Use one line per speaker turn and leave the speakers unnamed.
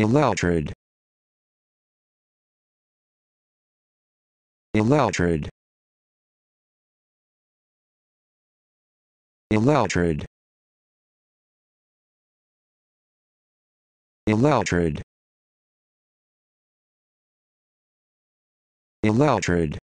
Electrid. Electrid. Electrid. Electrid. Electrid.